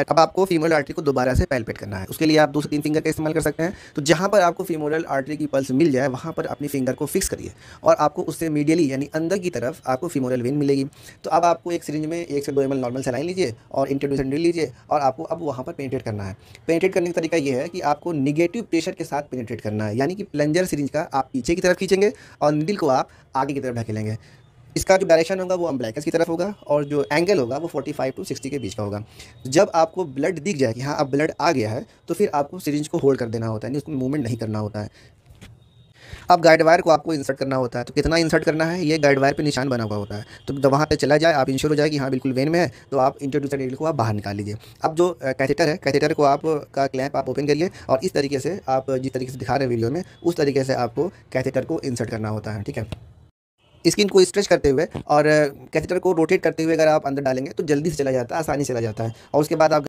अब आपको femoral artery को दोबारा से पैलपेट करना है उसके लिए आप दो से तीन फिंगर का इस्तेमाल कर सकते हैं तो जहाँ पर आपको फीमोरल आर्टरी की पल्स मिल जाए वहाँ पर अपनी फिंगर को फिक्स करिए और आपको उससे मीडियली यानी अंदर की तरफ आपको फीमोरल वेन मिलेगी तो अब आपको एक सिरिंज में एक से दो एम नॉर्मल सलाइन लीजिए और इंट्रोड्यूसन लीजिए और आपको अब वहाँ पर पेंटेड करना है पेंटेड करने का तरीका यह है कि आपको निगेटिव प्रेशर के साथ पेंटेड करना है यानी कि प्लंजर सिरिंज का आप पीछे की तरफ खींचेंगे और निडिल को आप आगे की तरफ ढकेलेंगे इसका जो डायरेक्शन होगा वो अम्बलाइकस की तरफ होगा और जो एंगल होगा वो 45 टू सिक्सटी के बीच का होगा जब आपको ब्लड दिख जाए कि हाँ अब ब्लड आ गया है तो फिर आपको सीरीज को होल्ड कर देना होता है उसमें मूवमेंट नहीं करना होता है अब गाइड वायर को आपको इंसर्ट करना होता है तो कितना इंसर्ट करना है ये गाइड वायर पे निशान बना हुआ होता है तो वहाँ पे चला जाए आप इंश्योर हो जाए कि हाँ बिल्कुल वेन में है तो आप इंट्रोड्यूसर नेडल को आप बाहर निकाल लीजिए अब जो कैथेटर है कैथेटर को आप का क्लैप आप ओपन करिए और इस तरीके से आप जिस तरीके से दिखा रहे हैं वीडियो में उस तरीके से आपको कैथेटर को इंसर्ट करना होता है ठीक है स्किन को स्ट्रेच करते हुए और कैथेटर को रोटेट करते हुए अगर आप अंदर डालेंगे तो जल्दी से चला जाता है आसानी से चला जाता है और उसके बाद आप